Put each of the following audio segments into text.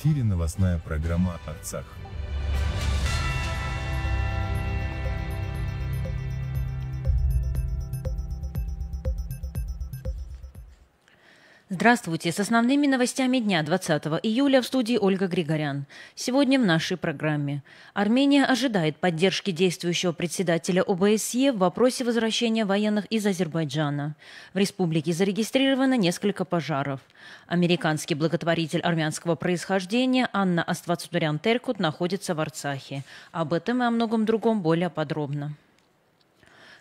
эфире новостная программа о Арцах. Здравствуйте! С основными новостями дня 20 июля в студии Ольга Григорян. Сегодня в нашей программе. Армения ожидает поддержки действующего председателя ОБСЕ в вопросе возвращения военных из Азербайджана. В республике зарегистрировано несколько пожаров. Американский благотворитель армянского происхождения Анна Аствацутурян Теркут находится в Арцахе. Об этом и о многом другом более подробно.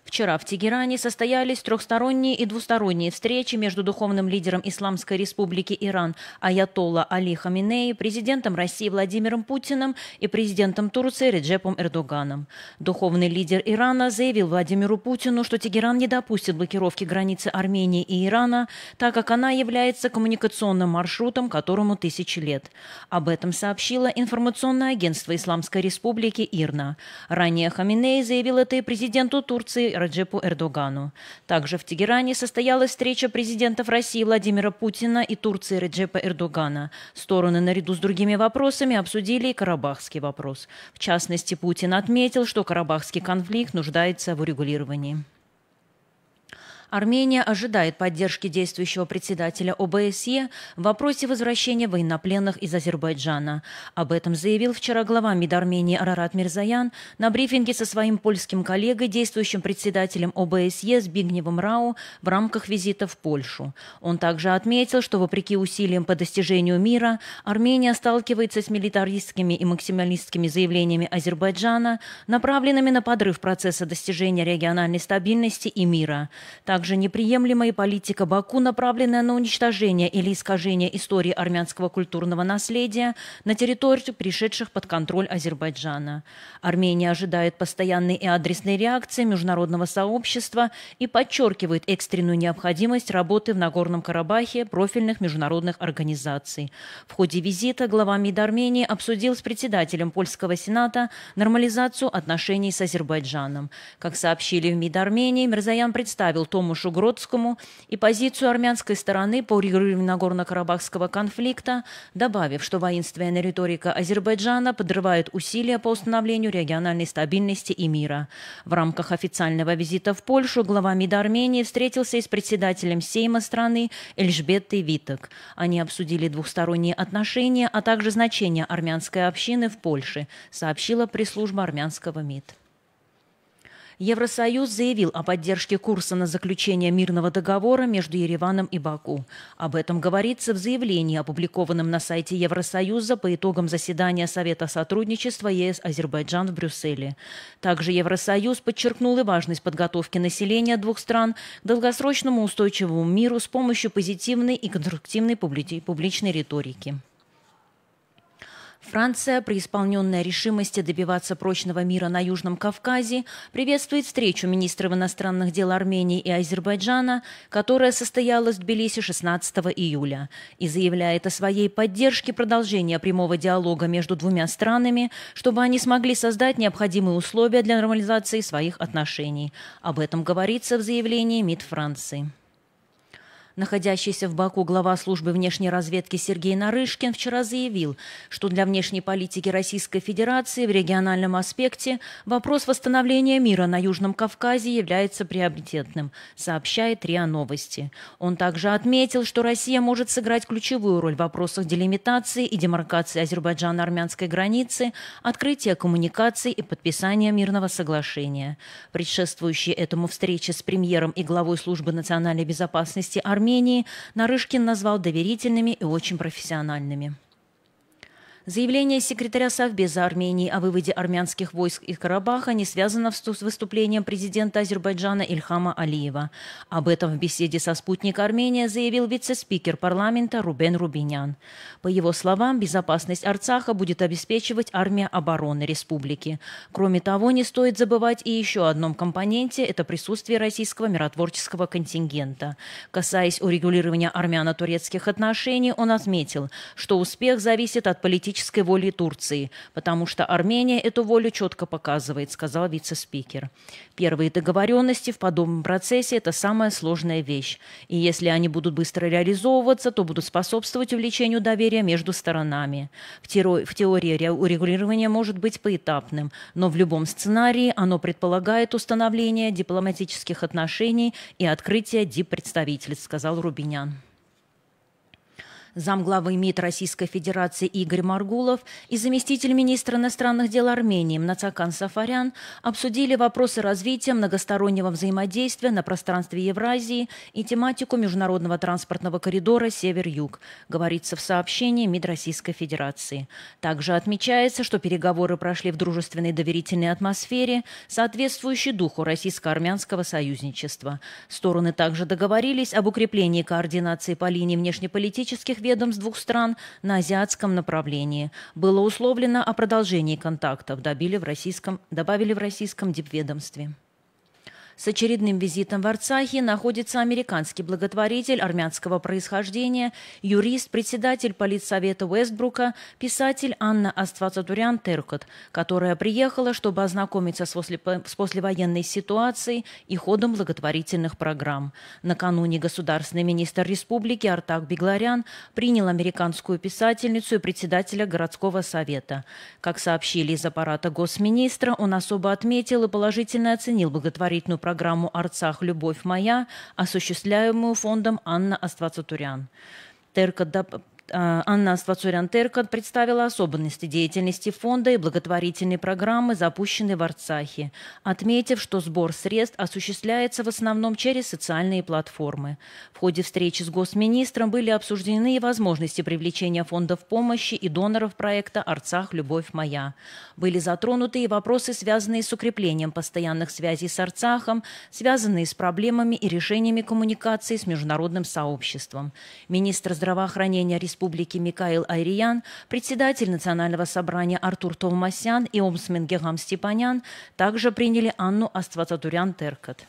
Вчера в Тегеране состоялись трехсторонние и двусторонние встречи между духовным лидером Исламской республики Иран Аятолла Али Хаминеи, президентом России Владимиром Путиным и президентом Турции Реджепом Эрдоганом. Духовный лидер Ирана заявил Владимиру Путину, что Тегеран не допустит блокировки границы Армении и Ирана, так как она является коммуникационным маршрутом, которому тысячи лет. Об этом сообщило информационное агентство Исламской республики Ирна. Ранее Хаминеи заявил это и президенту Турции Раджепу Эрдогану. Также в Тегеране состоялась встреча президентов России Владимира Путина и Турции Раджепа Эрдогана. Стороны наряду с другими вопросами обсудили и карабахский вопрос. В частности, Путин отметил, что карабахский конфликт нуждается в урегулировании. Армения ожидает поддержки действующего председателя ОБСЕ в вопросе возвращения военнопленных из Азербайджана. Об этом заявил вчера глава МИД Армении Арарат Мирзаян на брифинге со своим польским коллегой, действующим председателем ОБСЕ Збигневым Рау в рамках визита в Польшу. Он также отметил, что вопреки усилиям по достижению мира, Армения сталкивается с милитаристскими и максималистскими заявлениями Азербайджана, направленными на подрыв процесса достижения региональной стабильности и мира. Также также неприемлема и политика Баку, направленная на уничтожение или искажение истории армянского культурного наследия на территории пришедших под контроль Азербайджана. Армения ожидает постоянной и адресной реакции международного сообщества и подчеркивает экстренную необходимость работы в Нагорном Карабахе профильных международных организаций. В ходе визита глава МИД Армении обсудил с председателем польского сената нормализацию отношений с Азербайджаном. Как сообщили в МИД Армении, Мирзаян представил тому Артему Шугродскому и позицию армянской стороны по урегулированию Нагорно-Карабахского конфликта, добавив, что воинственная риторика Азербайджана подрывает усилия по установлению региональной стабильности и мира. В рамках официального визита в Польшу глава МИД Армении встретился и с председателем Сейма страны Эльжбеттой Виток. Они обсудили двухсторонние отношения, а также значение армянской общины в Польше, сообщила пресс-служба армянского МИД. Евросоюз заявил о поддержке курса на заключение мирного договора между Ереваном и Баку. Об этом говорится в заявлении, опубликованном на сайте Евросоюза по итогам заседания Совета сотрудничества ЕС-Азербайджан в Брюсселе. Также Евросоюз подчеркнул и важность подготовки населения двух стран к долгосрочному устойчивому миру с помощью позитивной и конструктивной публичной риторики. Франция, преисполненная решимости добиваться прочного мира на Южном Кавказе, приветствует встречу министров иностранных дел Армении и Азербайджана, которая состоялась в Тбилиси 16 июля, и заявляет о своей поддержке продолжения прямого диалога между двумя странами, чтобы они смогли создать необходимые условия для нормализации своих отношений. Об этом говорится в заявлении МИД Франции. Находящийся в Баку глава службы внешней разведки Сергей Нарышкин вчера заявил, что для внешней политики Российской Федерации в региональном аспекте вопрос восстановления мира на Южном Кавказе является приоритетным, сообщает РИА Новости. Он также отметил, что Россия может сыграть ключевую роль в вопросах делимитации и демаркации Азербайджана-армянской границы, открытия коммуникаций и подписания мирного соглашения. Предшествующие этому встречи с премьером и главой службы национальной безопасности Армении Армении Нарышкин назвал доверительными и очень профессиональными. Заявление секретаря Совбеза Армении о выводе армянских войск из Карабаха не связано с выступлением президента Азербайджана Ильхама Алиева. Об этом в беседе со Спутник Армения заявил вице-спикер парламента Рубен Рубинян. По его словам, безопасность Арцаха будет обеспечивать армия обороны республики. Кроме того, не стоит забывать и еще одном компоненте – это присутствие российского миротворческого контингента. Касаясь урегулирования армяно-турецких отношений, он отметил, что успех зависит от политического политической волей Турции, потому что Армения эту волю четко показывает, сказал вице-спикер. Первые договоренности в подобном процессе – это самая сложная вещь. И если они будут быстро реализовываться, то будут способствовать увеличению доверия между сторонами. В, теор- в теории урегулирование может быть поэтапным, но в любом сценарии оно предполагает установление дипломатических отношений и открытие диппредставительств, сказал Рубинян замглавы МИД Российской Федерации Игорь Маргулов и заместитель министра иностранных дел Армении Мнацакан Сафарян обсудили вопросы развития многостороннего взаимодействия на пространстве Евразии и тематику международного транспортного коридора «Север-Юг», говорится в сообщении МИД Российской Федерации. Также отмечается, что переговоры прошли в дружественной доверительной атмосфере, соответствующей духу российско-армянского союзничества. Стороны также договорились об укреплении координации по линии внешнеполитических ведомств двух стран на азиатском направлении. Было условлено о продолжении контактов, добили в российском, добавили в российском дипведомстве. С очередным визитом в Арцахе находится американский благотворитель армянского происхождения, юрист, председатель политсовета Уэстбрука, писатель Анна Аствацатурян Теркот, которая приехала, чтобы ознакомиться с, после, с послевоенной ситуацией и ходом благотворительных программ. Накануне государственный министр республики Артак Бегларян принял американскую писательницу и председателя городского совета. Как сообщили из аппарата госминистра, он особо отметил и положительно оценил благотворительную программу программу «Арцах. Любовь моя», осуществляемую фондом Анна Аствацатурян. ТРК а, Анна Свацурян-Теркот представила особенности деятельности фонда и благотворительной программы, запущенной в Арцахе, отметив, что сбор средств осуществляется в основном через социальные платформы. В ходе встречи с госминистром были обсуждены и возможности привлечения фондов помощи и доноров проекта «Арцах. Любовь моя». Были затронуты и вопросы, связанные с укреплением постоянных связей с Арцахом, связанные с проблемами и решениями коммуникации с международным сообществом. Министр здравоохранения Республики Республики Микаил Айриян, председатель Национального собрания Артур Товмасян и омсмен Гегам Степанян также приняли Анну Аствататурян-Теркат.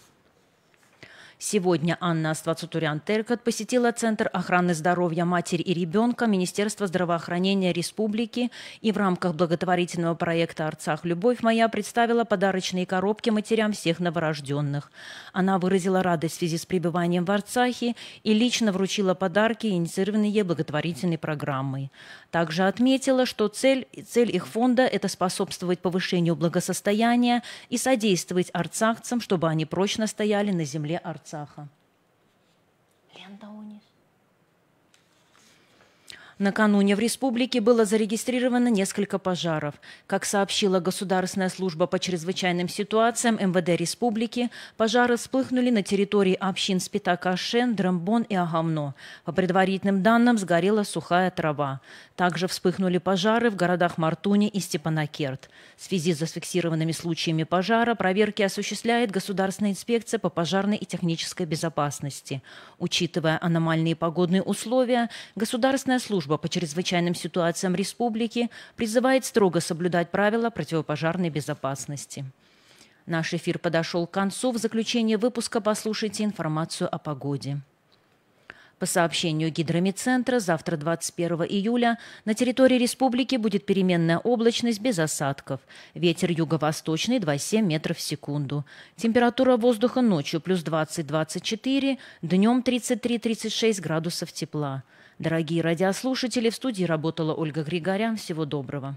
Сегодня Анна Аствацутурян-Теркот посетила Центр охраны здоровья матери и ребенка Министерства здравоохранения Республики и в рамках благотворительного проекта «Арцах. Любовь моя» представила подарочные коробки матерям всех новорожденных. Она выразила радость в связи с пребыванием в Арцахе и лично вручила подарки, инициированные благотворительной программой. Также отметила, что цель, цель их фонда – это способствовать повышению благосостояния и содействовать арцахцам, чтобы они прочно стояли на земле Арцах. Арцаха. Лента Унис. Накануне в республике было зарегистрировано несколько пожаров. Как сообщила Государственная служба по чрезвычайным ситуациям МВД республики, пожары вспыхнули на территории общин Спитак-Ашен, Драмбон и Агамно. По предварительным данным, сгорела сухая трава. Также вспыхнули пожары в городах Мартуни и Степанакерт. В связи с зафиксированными случаями пожара проверки осуществляет Государственная инспекция по пожарной и технической безопасности. Учитывая аномальные погодные условия, Государственная служба служба по чрезвычайным ситуациям республики призывает строго соблюдать правила противопожарной безопасности. Наш эфир подошел к концу. В заключение выпуска послушайте информацию о погоде. По сообщению гидромедцентра, завтра 21 июля на территории республики будет переменная облачность без осадков. Ветер юго-восточный 2,7 метров в секунду. Температура воздуха ночью плюс 20-24, днем 33-36 градусов тепла. Дорогие радиослушатели, в студии работала Ольга Григорян. Всего доброго.